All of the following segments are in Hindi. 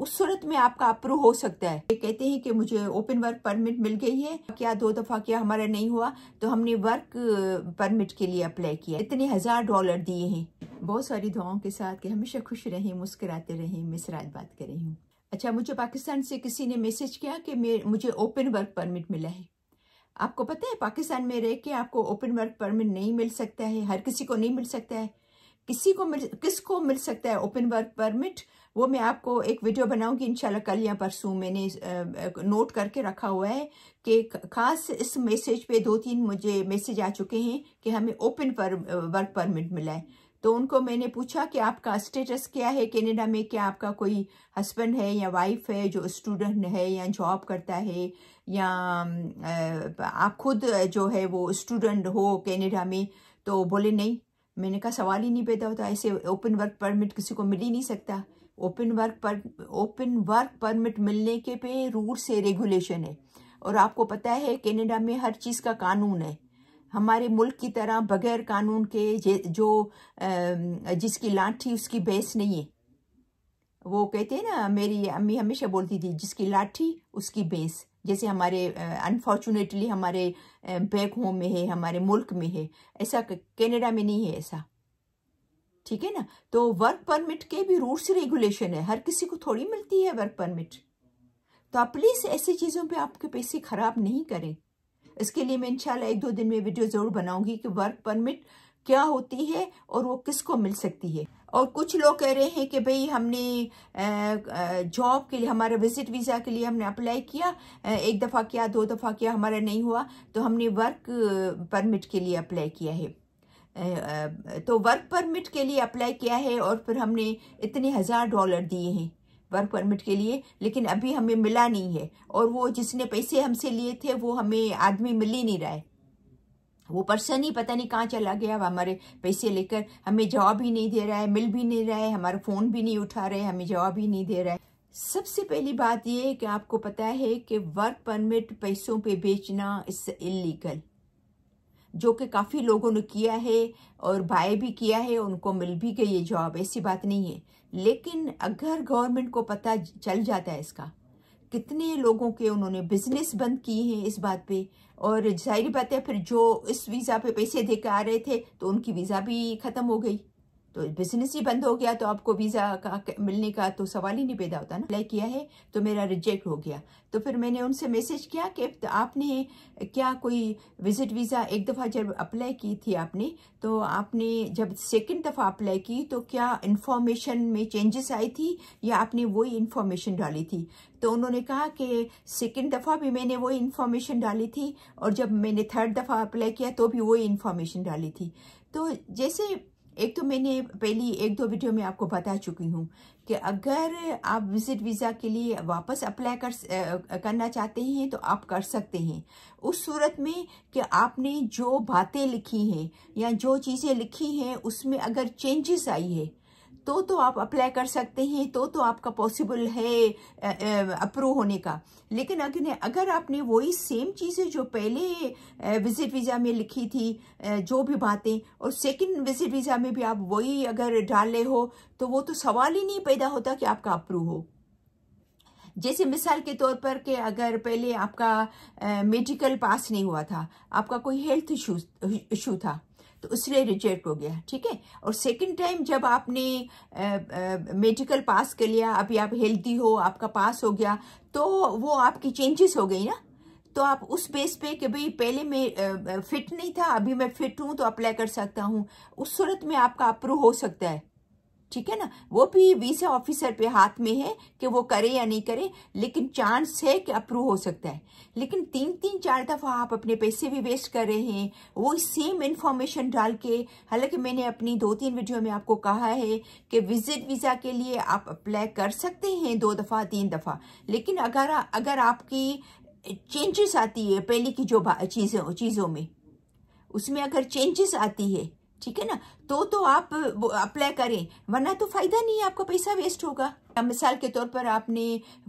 उस सूरत में आपका अप्रूव हो सकता है कहते हैं कि मुझे ओपन वर्क परमिट मिल गई है क्या दो दफा क्या हमारा नहीं हुआ तो हमने वर्क परमिट के लिए अप्लाई किया इतने हजार डॉलर दिए हैं बहुत सारी दुआओं के साथ कि हमेशा खुश रहें मुस्कुराते रहें मैं बात कर रही हूँ अच्छा मुझे पाकिस्तान से किसी ने मैसेज किया कि मुझे ओपन वर्क परमिट मिला है आपको पता है पाकिस्तान में रह के आपको ओपन वर्क परमिट नहीं मिल सकता है हर किसी को नहीं मिल सकता है किसी को मिल किसको मिल सकता है ओपन वर्क परमिट वो मैं आपको एक वीडियो बनाऊंगी इंशाल्लाह कल या परसों मैंने नोट करके रखा हुआ है कि खास इस मैसेज पे दो तीन मुझे मैसेज आ चुके हैं कि हमें ओपन पर वर्क परमिट मिला है तो उनको मैंने पूछा कि आपका स्टेटस क्या है कनाडा में क्या आपका कोई हस्बैंड है या वाइफ है जो स्टूडेंट है या जॉब करता है या आप खुद जो है वो स्टूडेंट हो कनाडा में तो बोले नहीं मैंने कहा सवाल ही नहीं पैदा होता ऐसे ओपन वर्क परमिट किसी को मिल ही नहीं सकता ओपन वर्क पर ओपन वर्क परमिट मिलने के पे रूल से रेगुलेशन है और आपको पता है कनाडा में हर चीज़ का कानून है हमारे मुल्क की तरह बगैर कानून के जो जिसकी लाठी उसकी भैंस नहीं है वो कहते हैं ना मेरी अम्मी हमेशा बोलती थी जिसकी लाठी उसकी भैंस जैसे हमारे अनफॉर्चुनेटली हमारे बैक होम में है हमारे मुल्क में है ऐसा कनाडा में नहीं है ऐसा ठीक है ना तो वर्क परमिट के भी रूल्स रेगुलेशन है हर किसी को थोड़ी मिलती है वर्क परमिट तो आप प्लीज़ ऐसी चीज़ों पे आपके पैसे ख़राब नहीं करें इसके लिए मैं इंशाल्लाह एक दो दिन में वीडियो ज़रूर बनाऊंगी कि वर्क परमिट क्या होती है और वो किसको मिल सकती है और कुछ लोग कह रहे हैं कि भाई हमने जॉब के लिए हमारे विजिट वीज़ा के लिए हमने अप्लाई किया एक दफ़ा किया दो दफ़ा किया हमारा नहीं हुआ तो हमने वर्क परमिट के लिए अप्लाई किया है तो वर्क परमिट के लिए अप्लाई किया है और फिर हमने इतने हज़ार डॉलर दिए हैं वर्क परमिट के लिए लेकिन अभी हमें मिला नहीं है और वो जिसने पैसे हमसे लिए थे वो हमें आदमी मिल ही नहीं रहा है वो पर्सन ही पता नहीं कहाँ चला गया हमारे पैसे लेकर हमें जवाब ही नहीं दे रहा है मिल भी नहीं रहा है हमारा फ़ोन भी नहीं उठा रहे हमें जवाब ही नहीं दे रहा है सबसे पहली बात यह है कि आपको पता है कि वर्क परमिट पैसों पे बेचना इस इलीगल जो कि काफ़ी लोगों ने किया है और बाय भी किया है उनको मिल भी गई ये जॉब ऐसी बात नहीं है लेकिन अगर गवर्नमेंट को पता चल जाता है इसका कितने लोगों के उन्होंने बिजनेस बंद किए हैं इस बात पे और जाहिर बात है फिर जो इस वीज़ा पे पैसे देकर आ रहे थे तो उनकी वीज़ा भी ख़त्म हो गई तो बिजनेस ही बंद हो गया तो आपको वीज़ा का मिलने का तो सवाल ही नहीं पैदा होता ना अप्लाई किया है तो मेरा रिजेक्ट हो गया तो फिर मैंने उनसे मैसेज किया कि तो आपने क्या कोई विजिट वीज़ा एक दफ़ा जब अप्लाई की थी आपने तो आपने जब सेकंड दफ़ा अप्लाई की तो क्या इन्फॉर्मेशन में चेंजेस आई थी या आपने वही इन्फॉर्मेशन डाली थी तो उन्होंने कहा कि सेकंड दफ़ा भी मैंने वही इन्फॉर्मेशन डाली थी और जब मैंने थर्ड दफ़ा अप्लाई किया तो भी वही इन्फॉर्मेशन डाली थी तो जैसे एक तो मैंने पहली एक दो वीडियो में आपको बता चुकी हूँ कि अगर आप विजिट वीज़ा के लिए वापस अप्लाई कर करना चाहते हैं तो आप कर सकते हैं उस सूरत में कि आपने जो बातें लिखी हैं या जो चीज़ें लिखी हैं उसमें अगर चेंजेस आई है तो तो आप अप्लाई कर सकते हैं तो तो आपका पॉसिबल है अप्रूव होने का लेकिन अगर अगर आपने वही सेम चीज़ें जो पहले विजिट वीज़ा में लिखी थी जो भी बातें और सेकंड विजिट वीज़ा में भी आप वही अगर डाल ले हो तो वो तो सवाल ही नहीं पैदा होता कि आपका अप्रूव हो जैसे मिसाल के तौर पर कि अगर पहले आपका मेडिकल पास नहीं हुआ था आपका कोई हेल्थ इशू इशू था तो इसलिए रिजेक्ट हो गया ठीक है और सेकंड टाइम जब आपने मेडिकल पास कर लिया अभी आप हेल्दी हो आपका पास हो गया तो वो आपकी चेंजेस हो गई ना तो आप उस बेस पे कि भाई पहले मैं फिट नहीं था अभी मैं फिट हूँ तो अप्लाई कर सकता हूँ उस सूरत में आपका अप्रूव हो सकता है ठीक है ना वो भी वीसा ऑफिसर पे हाथ में है कि वो करे या नहीं करे लेकिन चांस है कि अप्रूव हो सकता है लेकिन तीन तीन चार दफ़ा आप अपने पैसे भी वेस्ट कर रहे हैं वो सेम इन्फॉर्मेशन डाल के हालांकि मैंने अपनी दो तीन वीडियो में आपको कहा है कि विजिट वीज़ा के लिए आप अप्लाई कर सकते हैं दो दफ़ा तीन दफ़ा लेकिन अगर अगर आपकी चेंजेस आती है पहले की जो चीज़ों चीज़ों में उसमें अगर चेंजेस आती है ठीक है ना तो तो आप अप्लाई करें वरना तो फायदा नहीं है आपका पैसा वेस्ट होगा मिसाल के तौर पर आपने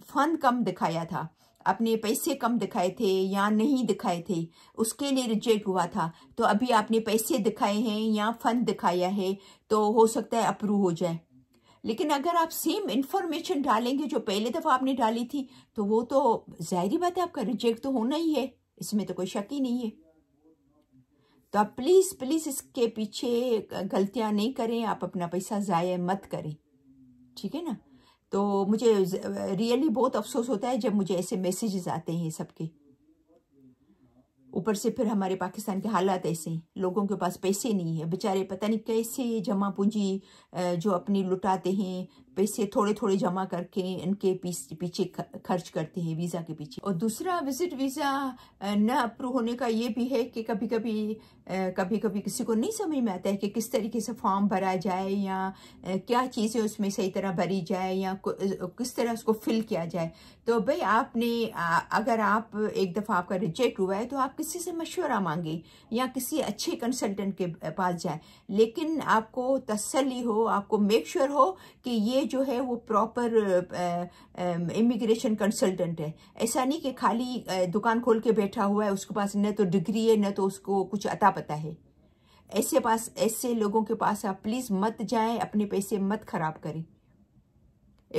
फंड कम दिखाया था आपने पैसे कम दिखाए थे या नहीं दिखाए थे उसके लिए रिजेक्ट हुआ था तो अभी आपने पैसे दिखाए हैं या फंड दिखाया है तो हो सकता है अप्रूव हो जाए लेकिन अगर आप सेम इन्फॉर्मेशन डालेंगे जो पहले दफ़ा आपने डाली थी तो वो तो जाहिर बात है आपका रिजेक्ट तो होना ही है इसमें तो कोई शक ही नहीं है तो आप प्लीज़ प्लीज़ इसके पीछे गलतियाँ नहीं करें आप अपना पैसा ज़ाया मत करें ठीक है ना तो मुझे रियली बहुत अफसोस होता है जब मुझे ऐसे मैसेजेस आते हैं सबके ऊपर से फिर हमारे पाकिस्तान के हालात ऐसे हैं लोगों के पास पैसे नहीं है बेचारे पता नहीं कैसे जमा पूंजी जो अपनी लुटाते हैं पैसे थोड़े थोड़े जमा करके इनके पीछे खर्च करते हैं वीज़ा के पीछे और दूसरा विजिट वीज़ा न अप्रूव होने का ये भी है कि कभी कभी कभी कभी किसी को नहीं समझ में आता है कि किस तरीके से फॉर्म भरा जाए या क्या चीज़ें उसमें सही तरह भरी जाए या किस तरह उसको फिल किया जाए तो भाई आपने अगर आप एक दफ़ा आपका रिजेक्ट हुआ है तो आप किसी से मशवरा मांगे या किसी अच्छे कंसल्टेंट के पास जाए लेकिन आपको तसली हो आपको मेक श्योर sure हो कि ये जो है वो प्रॉपर इमिग्रेशन कंसल्टेंट है ऐसा नहीं कि खाली दुकान खोल के बैठा हुआ है उसके पास न तो डिग्री है न तो उसको कुछ अता पता है ऐसे पास ऐसे लोगों के पास आप प्लीज़ मत जाएं अपने पैसे मत ख़राब करें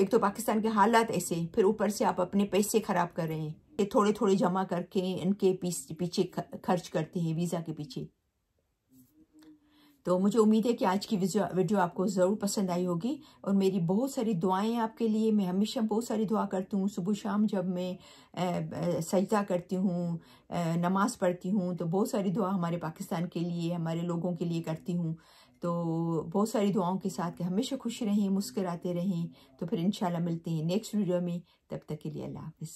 एक तो पाकिस्तान के हालात ऐसे फिर ऊपर से आप अपने पैसे ख़राब कर रहे हैं थोड़े थोड़े जमा करके इनके पीछे खर्च करते हैं वीज़ा के पीछे तो मुझे उम्मीद है कि आज की वीडियो आपको ज़रूर पसंद आई होगी और मेरी बहुत सारी दुआएं आपके लिए मैं हमेशा बहुत सारी दुआ करती हूँ सुबह शाम जब मैं सजदा करती हूँ नमाज़ पढ़ती हूँ तो बहुत सारी दुआ हमारे पाकिस्तान के लिए हमारे लोगों के लिए करती हूँ तो बहुत सारी दुआओं के साथ के हमेशा खुश रहें मुस्कराते रहें तो फिर इनशाला मिलते हैं नेक्स्ट वीडियो में तब तक के लिए अल्लाह हाफिज़